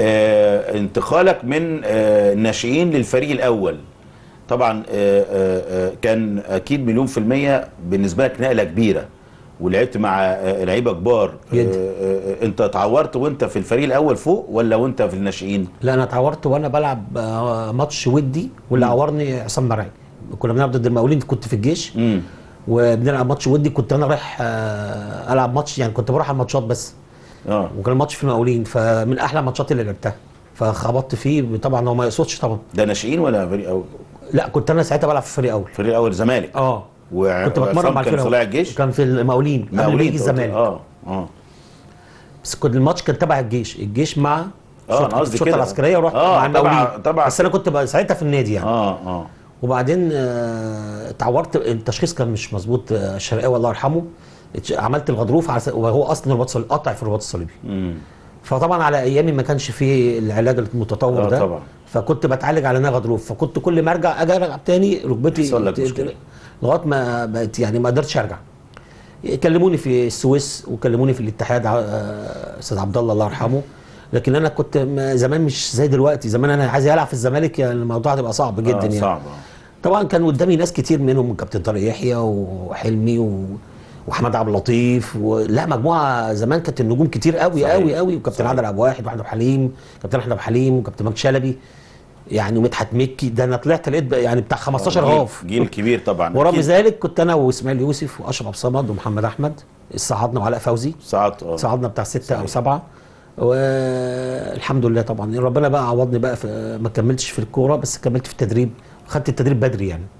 آه، انتقالك من آه، الناشئين للفريق الاول طبعا آه، كان اكيد مليون في الميه بالنسبه لك نقله كبيره ولعبت مع لعيبه كبار جدا انت اتعورت وانت في الفريق الاول فوق ولا وانت في الناشئين؟ لا انا اتعورت وانا بلعب ماتش ودي واللي عورني عصام مرعي كنا بنلعب ضد المقاولين كنت في الجيش مم. وبنلعب ماتش ودي كنت انا رايح العب ماتش يعني كنت بروح على الماتشات بس اه وكان الماتش في المقاولين فمن احلى الماتشات اللي لعبتها فخبطت فيه طبعا هو ما يقصدش طبعا ده ناشئين ولا فريق اول؟ لا كنت انا ساعتها بلعب في فريق اول فريق اول زمالك اه و... كنت بتمرن مع كان طلع الجيش كان في المقاولين مقاولين الزمالك اه اه بس كنت الماتش كان تبع الجيش الجيش مع اه انا قصدي الشرطه العسكريه ورحت آه مع المقاولين طبعا بس انا كنت ساعتها في النادي يعني اه اه وبعدين اتعورت آه، التشخيص كان مش مظبوط آه، الشرقاوي الله يرحمه عملت الغضروف وهو اصلا الرباط الصليبي قطع في الرباط الصليبي فطبعا على ايامي ما كانش فيه العلاج المتطور آه، ده طبعا. فكنت بتعالج على انها غضروف فكنت كل ما ارجع اجي ارجع تاني ركبتي لغايه ما بقت يعني ما قدرتش ارجع كلموني في السويس وكلموني في الاتحاد آه، استاذ عبد الله الله يرحمه لكن انا كنت زمان مش زي دلوقتي زمان انا عايز العب في الزمالك يعني الموضوع هتبقى صعب جدا آه يعني آه. طبعا كان قدامي ناس كتير منهم كابتن طارق يحيى وحلمي و... واحمد عبد اللطيف و... لا مجموعه زمان كانت النجوم كتير قوي صحيح. قوي قوي وكابتن عادل عبد واحد واحمد حليم كابتن احمد حليم وكابتن مجد شلبي يعني ومدحت مكي ده انا طلعت لقيت يعني بتاع 15 هاف جيل كبير طبعا ورغم ذلك كنت انا واسماعيل يوسف واشرف صمد ومحمد احمد صعدنا وعلاء فوزي صعد اه صعدنا بتاع سته صحيح. او سبعه والحمد لله طبعا ربنا بقى عوضني بقى ما كملتش في الكوره بس كملت في التدريب خدت التدريب بدري يعني